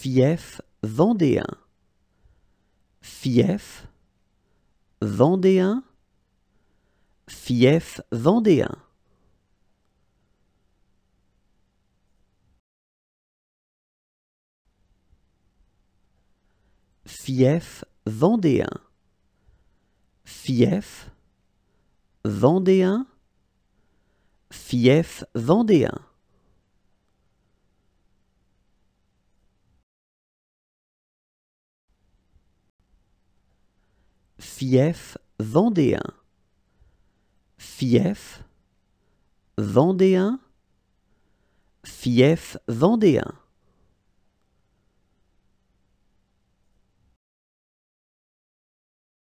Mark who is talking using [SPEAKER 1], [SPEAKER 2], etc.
[SPEAKER 1] fief vendéen. Fief vendéen. Fief vendéen. Fief vendéen. Fief vendéen. Fief vendéen. fief vendéen. Fief vendéen. Fief vendéen.